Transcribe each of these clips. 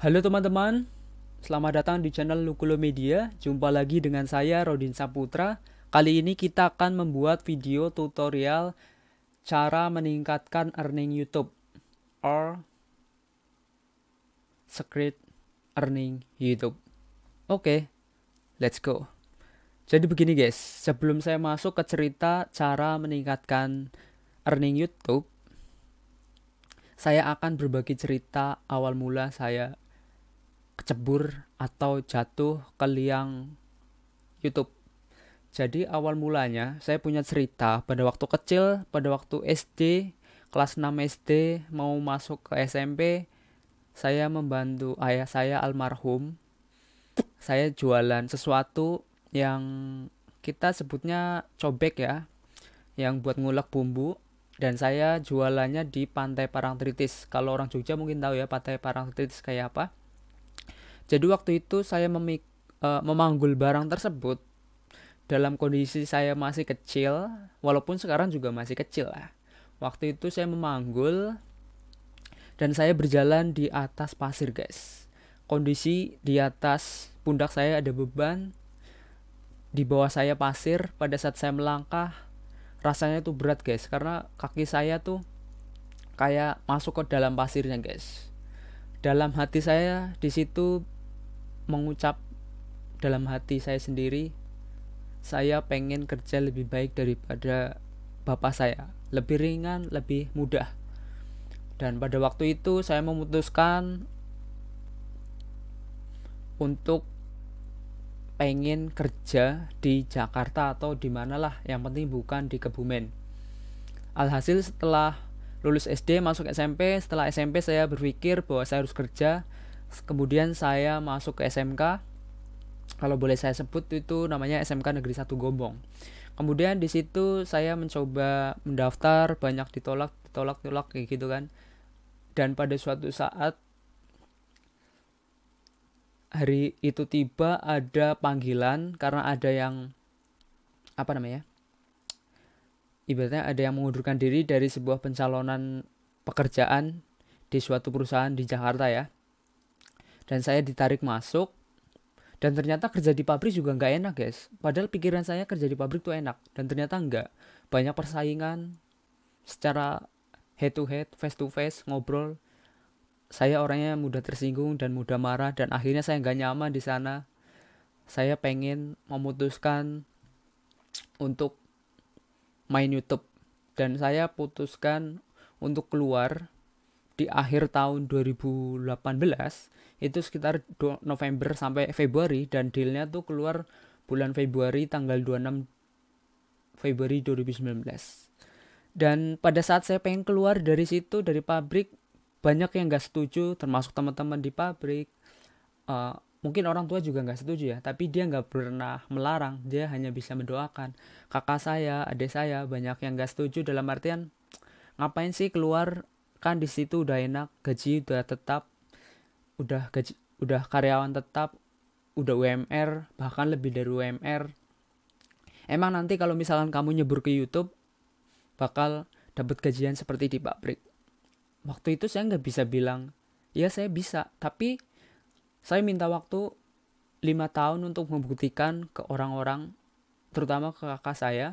Halo teman-teman, selamat datang di channel Lukulo Media. Jumpa lagi dengan saya Rodin Saputra. Kali ini kita akan membuat video tutorial cara meningkatkan earning YouTube or secret earning YouTube. Oke, okay, let's go. Jadi begini guys, sebelum saya masuk ke cerita cara meningkatkan earning YouTube, saya akan berbagi cerita awal mula saya kecebur atau jatuh ke liang YouTube. Jadi awal mulanya saya punya cerita pada waktu kecil, pada waktu SD, kelas 6 SD mau masuk ke SMP, saya membantu ayah saya almarhum. Saya jualan sesuatu yang kita sebutnya cobek ya, yang buat ngulek bumbu dan saya jualannya di Pantai Parangtritis. Kalau orang Jogja mungkin tahu ya Pantai Parangtritis kayak apa. Jadi waktu itu saya memik uh, memanggul barang tersebut dalam kondisi saya masih kecil, walaupun sekarang juga masih kecil lah. Waktu itu saya memanggul dan saya berjalan di atas pasir, guys. Kondisi di atas pundak saya ada beban, di bawah saya pasir. Pada saat saya melangkah, rasanya tuh berat, guys, karena kaki saya tuh kayak masuk ke dalam pasirnya, guys. Dalam hati saya di situ mengucap dalam hati saya sendiri, saya pengen kerja lebih baik daripada bapak saya, lebih ringan, lebih mudah. Dan pada waktu itu saya memutuskan untuk pengen kerja di Jakarta atau di manalah, yang penting bukan di Kebumen. Alhasil setelah lulus SD masuk SMP, setelah SMP saya berpikir bahwa saya harus kerja kemudian saya masuk ke SMK kalau boleh saya sebut itu namanya SMK Negeri 1 Gombong kemudian di situ saya mencoba mendaftar banyak ditolak ditolak tolak kayak gitu kan dan pada suatu saat hari itu tiba ada panggilan karena ada yang apa namanya ibaratnya ada yang mengundurkan diri dari sebuah pencalonan pekerjaan di suatu perusahaan di Jakarta ya dan saya ditarik masuk dan ternyata kerja di pabrik juga nggak enak guys padahal pikiran saya kerja di pabrik tuh enak dan ternyata nggak banyak persaingan secara head to head face to face ngobrol saya orangnya mudah tersinggung dan mudah marah dan akhirnya saya nggak nyaman di sana saya pengen memutuskan untuk main YouTube dan saya putuskan untuk keluar di akhir tahun 2018 itu sekitar November sampai Februari dan dealnya tuh keluar bulan Februari tanggal 26 Februari 2019 dan pada saat saya pengen keluar dari situ dari pabrik banyak yang nggak setuju termasuk teman-teman di pabrik uh, mungkin orang tua juga nggak setuju ya tapi dia nggak pernah melarang dia hanya bisa mendoakan kakak saya adik saya banyak yang nggak setuju dalam artian ngapain sih keluar kan di situ udah enak gaji udah tetap udah gaji, udah karyawan tetap, udah UMR, bahkan lebih dari UMR. Emang nanti kalau misalkan kamu nyebur ke YouTube, bakal dapat gajian seperti di pabrik. Waktu itu saya nggak bisa bilang, ya saya bisa, tapi saya minta waktu 5 tahun untuk membuktikan ke orang-orang, terutama ke kakak saya,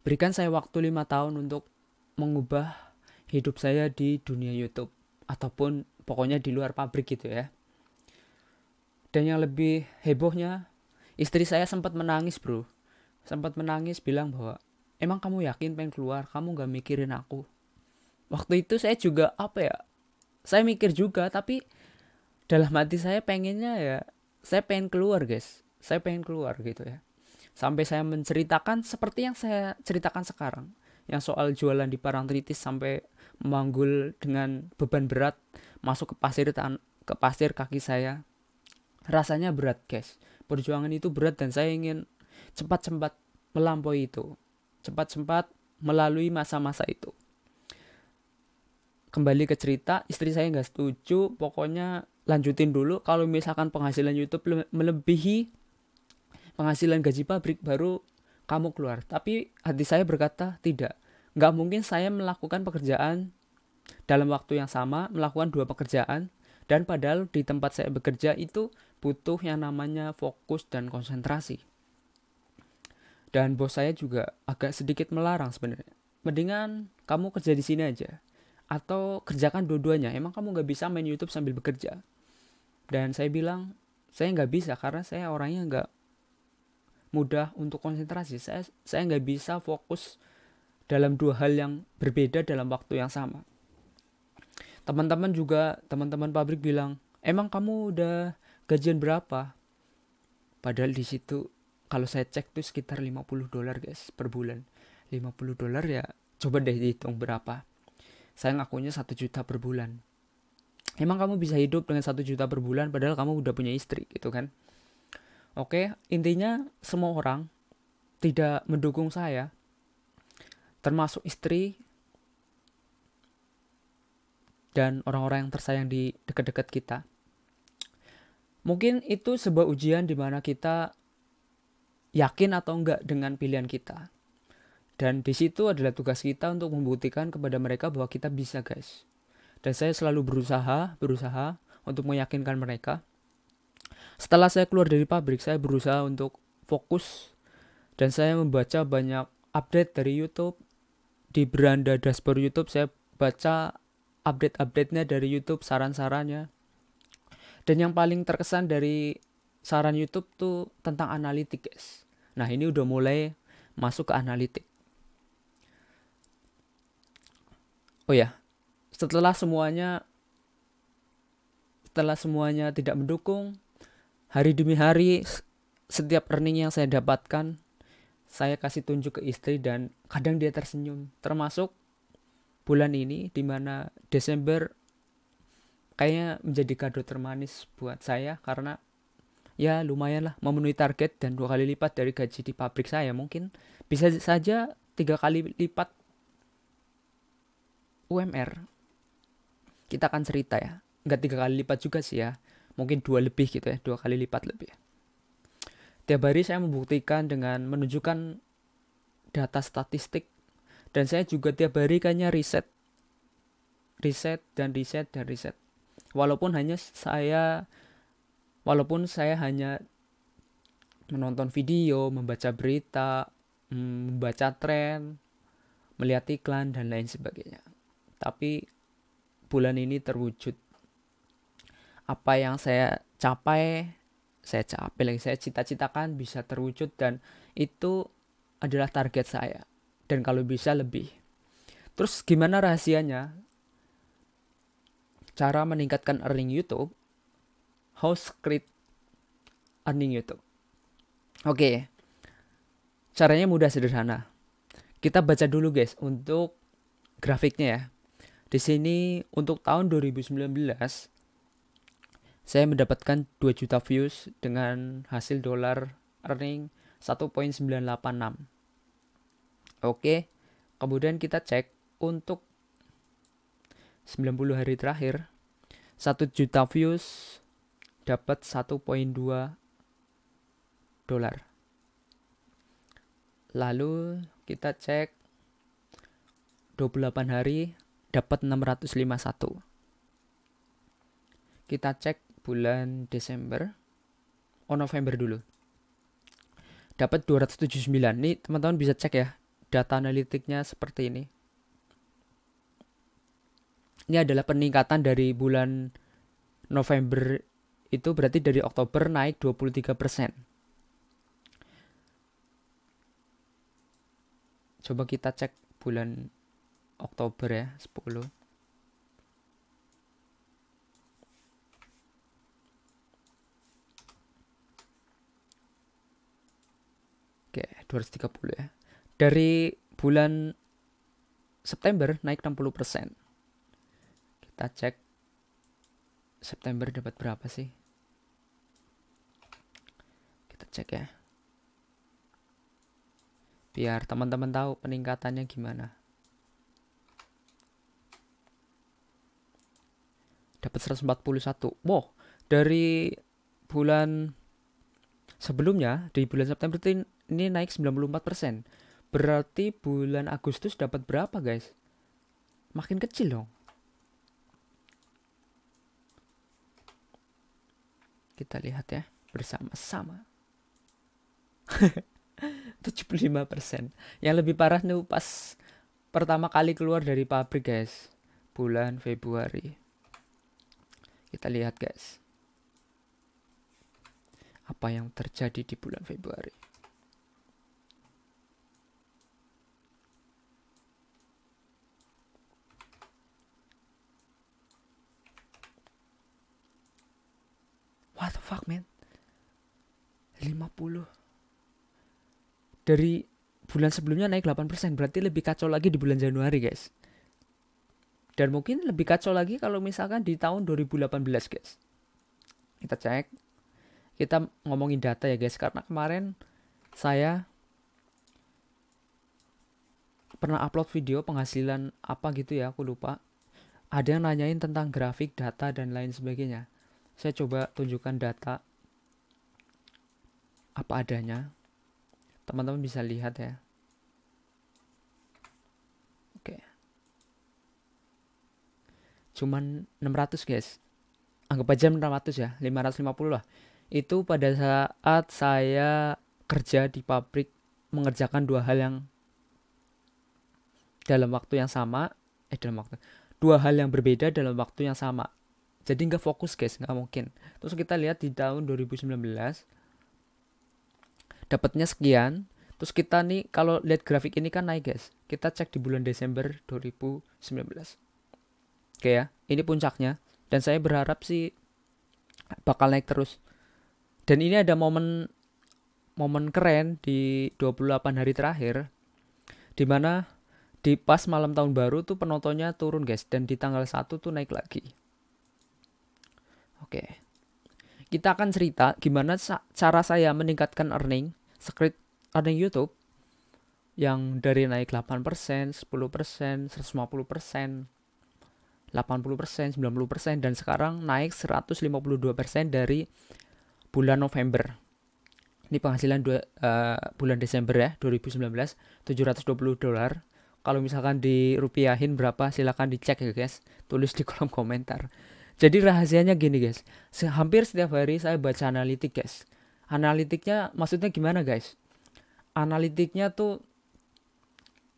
berikan saya waktu 5 tahun untuk mengubah hidup saya di dunia YouTube ataupun pokoknya di luar pabrik gitu ya dan yang lebih hebohnya istri saya sempat menangis bro sempat menangis bilang bahwa emang kamu yakin pengen keluar kamu gak mikirin aku waktu itu saya juga apa ya saya mikir juga tapi dalam hati saya pengennya ya saya pengen keluar guys saya pengen keluar gitu ya sampai saya menceritakan seperti yang saya ceritakan sekarang yang soal jualan di tritis sampai Manggul dengan beban berat masuk ke pasir ke pasir kaki saya. Rasanya berat, guys. Perjuangan itu berat dan saya ingin cepat-cepat melampaui itu. Cepat-cepat melalui masa-masa itu. Kembali ke cerita, istri saya nggak setuju, pokoknya lanjutin dulu. Kalau misalkan penghasilan YouTube melebihi penghasilan gaji pabrik, baru kamu keluar. Tapi hati saya berkata tidak nggak mungkin saya melakukan pekerjaan dalam waktu yang sama, melakukan dua pekerjaan, dan padahal di tempat saya bekerja itu butuh yang namanya fokus dan konsentrasi. Dan bos saya juga agak sedikit melarang sebenarnya. Mendingan kamu kerja di sini aja. Atau kerjakan dua-duanya. Emang kamu nggak bisa main YouTube sambil bekerja? Dan saya bilang, saya nggak bisa karena saya orangnya nggak mudah untuk konsentrasi. Saya saya nggak bisa fokus dalam dua hal yang berbeda dalam waktu yang sama. Teman-teman juga, teman-teman pabrik bilang, "Emang kamu udah gajian berapa?" Padahal di situ kalau saya cek tuh sekitar 50 dolar, guys, per bulan. 50 dolar ya coba deh dihitung berapa. Saya ngakunya satu juta per bulan. Emang kamu bisa hidup dengan satu juta per bulan padahal kamu udah punya istri gitu kan? Oke, intinya semua orang tidak mendukung saya termasuk istri dan orang-orang yang tersayang di dekat-dekat kita. Mungkin itu sebuah ujian di mana kita yakin atau enggak dengan pilihan kita. Dan di situ adalah tugas kita untuk membuktikan kepada mereka bahwa kita bisa, guys. Dan saya selalu berusaha, berusaha untuk meyakinkan mereka. Setelah saya keluar dari pabrik, saya berusaha untuk fokus dan saya membaca banyak update dari YouTube, di beranda dashboard YouTube saya baca update-update-nya dari YouTube, saran-sarannya. Dan yang paling terkesan dari saran YouTube tuh tentang analitik, guys. Nah, ini udah mulai masuk ke analitik. Oh ya, setelah semuanya setelah semuanya tidak mendukung, hari demi hari setiap earning yang saya dapatkan saya kasih tunjuk ke istri dan kadang dia tersenyum termasuk bulan ini di mana Desember kayaknya menjadi kado termanis buat saya karena ya lumayan lah memenuhi target dan dua kali lipat dari gaji di pabrik saya mungkin bisa saja tiga kali lipat UMR kita akan cerita ya nggak tiga kali lipat juga sih ya mungkin dua lebih gitu ya dua kali lipat lebih Tiap hari saya membuktikan dengan menunjukkan data statistik dan saya juga tiap hari kayaknya riset riset dan riset dan riset walaupun hanya saya walaupun saya hanya menonton video membaca berita mm, membaca tren melihat iklan dan lain sebagainya tapi bulan ini terwujud apa yang saya capai saya capai lagi saya cita-citakan bisa terwujud dan itu adalah target saya dan kalau bisa lebih terus gimana rahasianya cara meningkatkan earning YouTube house create earning YouTube oke okay. caranya mudah sederhana kita baca dulu guys untuk grafiknya ya di sini untuk tahun 2019 saya mendapatkan 2 juta views dengan hasil dolar earning 1.986. Oke, kemudian kita cek untuk 90 hari terakhir 1 juta views dapat 1.2 dolar. Lalu kita cek 28 hari dapat 651. Kita cek bulan Desember oh November dulu dapat 279 nih teman-teman bisa cek ya data analitiknya seperti ini ini adalah peningkatan dari bulan November itu berarti dari Oktober naik 23 coba kita cek bulan Oktober ya 10 Oke, 230 ya. Dari bulan September naik 60%. Kita cek September dapat berapa sih? Kita cek ya. Biar teman-teman tahu peningkatannya gimana. Dapat 141. Wow, dari bulan Sebelumnya, di bulan September ini naik 94%. Berarti bulan Agustus dapat berapa, guys? Makin kecil dong. Kita lihat ya, bersama-sama. 75%. Yang lebih parah nih pas pertama kali keluar dari pabrik, guys. Bulan Februari. Kita lihat, guys apa yang terjadi di bulan Februari. What the fuck man 50 Dari bulan sebelumnya naik 8% Berarti lebih kacau lagi di bulan Januari guys Dan mungkin lebih kacau lagi kalau misalkan di tahun 2018 guys Kita cek kita ngomongin data ya guys karena kemarin saya pernah upload video penghasilan apa gitu ya aku lupa ada yang nanyain tentang grafik data dan lain sebagainya saya coba tunjukkan data apa adanya teman-teman bisa lihat ya oke cuman 600 guys anggap aja 600 ya 550 lah itu pada saat saya kerja di pabrik mengerjakan dua hal yang dalam waktu yang sama eh dalam waktu dua hal yang berbeda dalam waktu yang sama jadi nggak fokus guys nggak mungkin terus kita lihat di tahun 2019 dapatnya sekian terus kita nih kalau lihat grafik ini kan naik guys kita cek di bulan Desember 2019 oke ya ini puncaknya dan saya berharap sih bakal naik terus dan ini ada momen momen keren di 28 hari terakhir di mana di pas malam tahun baru tuh penontonnya turun guys dan di tanggal 1 tuh naik lagi. Oke. Kita akan cerita gimana cara saya meningkatkan earning, secret earning YouTube yang dari naik 8%, 10%, 150%, 80%, 90% dan sekarang naik 152% dari bulan November. Ini penghasilan dua, uh, bulan Desember ya 2019 720 dolar. Kalau misalkan dirupiahin berapa silahkan dicek ya guys. Tulis di kolom komentar. Jadi rahasianya gini guys. Hampir setiap hari saya baca analitik guys. Analitiknya maksudnya gimana guys? Analitiknya tuh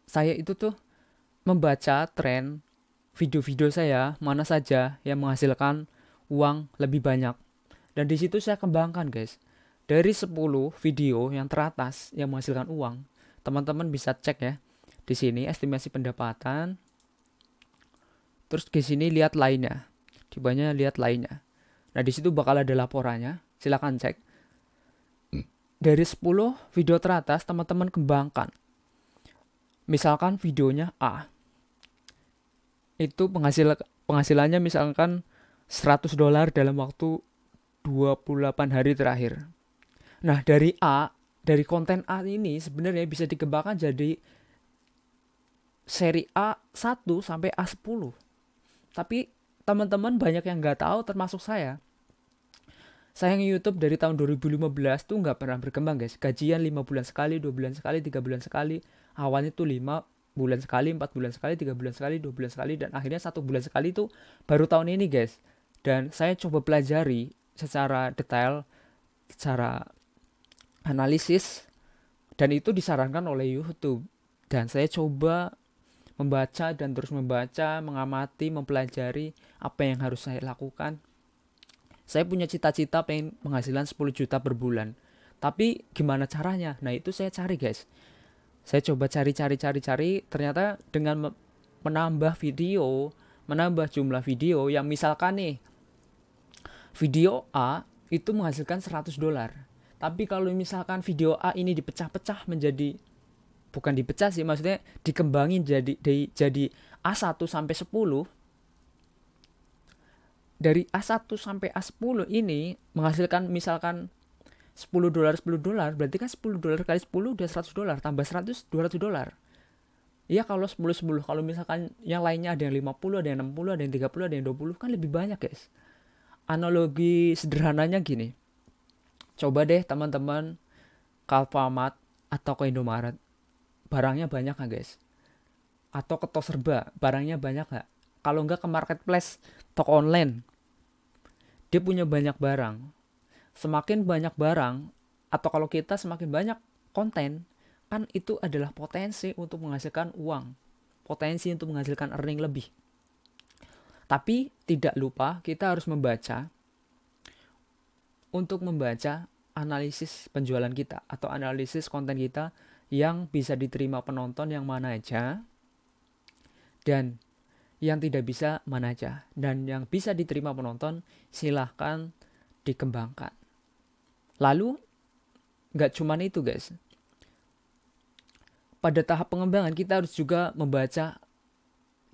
saya itu tuh membaca tren video-video saya mana saja yang menghasilkan uang lebih banyak. Dan di situ saya kembangkan guys. Dari 10 video yang teratas yang menghasilkan uang, teman-teman bisa cek ya. Di sini estimasi pendapatan. Terus di sini lihat lainnya. Di banyak lihat lainnya. Nah, di situ bakal ada laporannya. Silahkan cek. Dari 10 video teratas teman-teman kembangkan. Misalkan videonya A. Itu penghasil penghasilannya misalkan 100 dolar dalam waktu 28 hari terakhir. Nah, dari A, dari konten A ini sebenarnya bisa dikembangkan jadi seri A1 sampai A10. Tapi teman-teman banyak yang nggak tahu termasuk saya. Saya YouTube dari tahun 2015 tuh nggak pernah berkembang guys. Gajian 5 bulan sekali, 2 bulan sekali, 3 bulan sekali. Awalnya tuh 5 bulan sekali, 4 bulan sekali, 3 bulan sekali, 2 bulan sekali. Dan akhirnya satu bulan sekali tuh baru tahun ini guys. Dan saya coba pelajari secara detail, secara analisis dan itu disarankan oleh YouTube dan saya coba membaca dan terus membaca, mengamati, mempelajari apa yang harus saya lakukan. Saya punya cita-cita pengen penghasilan 10 juta per bulan. Tapi gimana caranya? Nah, itu saya cari, guys. Saya coba cari-cari cari-cari, ternyata dengan menambah video, menambah jumlah video yang misalkan nih video A itu menghasilkan 100 dolar. Tapi kalau misalkan video A ini dipecah-pecah menjadi bukan dipecah sih, maksudnya dikembangin jadi di, jadi A1 sampai 10 dari A1 sampai A10 ini menghasilkan misalkan 10 dolar 10 dolar berarti kan 10 dolar kali 10 udah 100 dolar tambah 100 200 dolar. Iya kalau 10 10 kalau misalkan yang lainnya ada yang 50, ada yang 60, ada yang 30, ada yang 20 kan lebih banyak, guys analogi sederhananya gini. Coba deh teman-teman ke Alfamart atau ke Indomaret. Barangnya banyak nggak guys? Atau ke Toserba, barangnya banyak nggak? Kalau nggak ke marketplace, toko online. Dia punya banyak barang. Semakin banyak barang, atau kalau kita semakin banyak konten, kan itu adalah potensi untuk menghasilkan uang. Potensi untuk menghasilkan earning lebih tapi tidak lupa kita harus membaca untuk membaca analisis penjualan kita atau analisis konten kita yang bisa diterima penonton yang mana aja dan yang tidak bisa mana aja dan yang bisa diterima penonton silahkan dikembangkan. Lalu nggak cuman itu guys. Pada tahap pengembangan kita harus juga membaca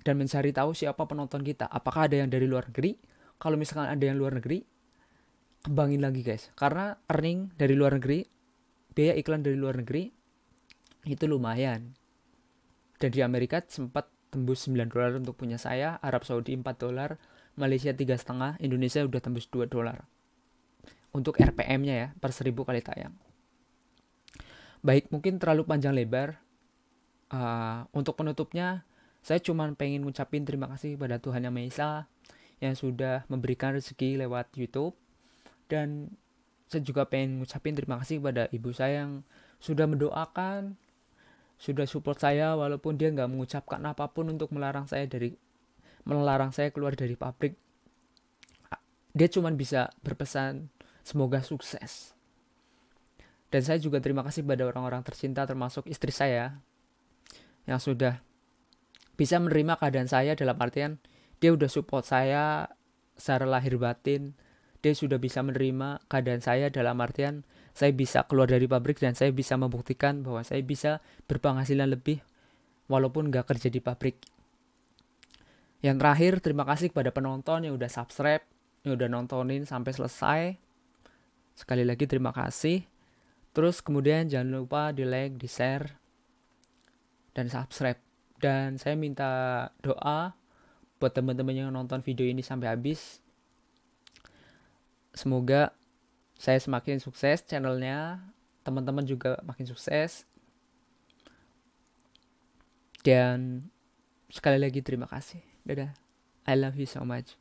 dan mencari tahu siapa penonton kita. Apakah ada yang dari luar negeri? Kalau misalkan ada yang luar negeri, kembangin lagi guys. Karena earning dari luar negeri, biaya iklan dari luar negeri itu lumayan. Dan di Amerika sempat tembus 9 dolar untuk punya saya, Arab Saudi 4 dolar, Malaysia tiga setengah, Indonesia udah tembus 2 dolar. Untuk RPM-nya ya, per seribu kali tayang. Baik, mungkin terlalu panjang lebar. Uh, untuk penutupnya, saya cuma pengen ngucapin terima kasih pada Tuhan Yang Maha Esa yang sudah memberikan rezeki lewat YouTube dan saya juga pengen ngucapin terima kasih kepada ibu saya yang sudah mendoakan, sudah support saya walaupun dia nggak mengucapkan apapun untuk melarang saya dari melarang saya keluar dari pabrik. Dia cuma bisa berpesan semoga sukses. Dan saya juga terima kasih kepada orang-orang tercinta termasuk istri saya yang sudah bisa menerima keadaan saya dalam artian dia udah support saya secara lahir batin dia sudah bisa menerima keadaan saya dalam artian saya bisa keluar dari pabrik dan saya bisa membuktikan bahwa saya bisa berpenghasilan lebih walaupun nggak kerja di pabrik. Yang terakhir, terima kasih kepada penonton yang udah subscribe, yang udah nontonin sampai selesai. Sekali lagi terima kasih. Terus kemudian jangan lupa di like, di share, dan subscribe dan saya minta doa buat teman-teman yang nonton video ini sampai habis. Semoga saya semakin sukses channelnya, teman-teman juga makin sukses. Dan sekali lagi terima kasih. Dadah. I love you so much.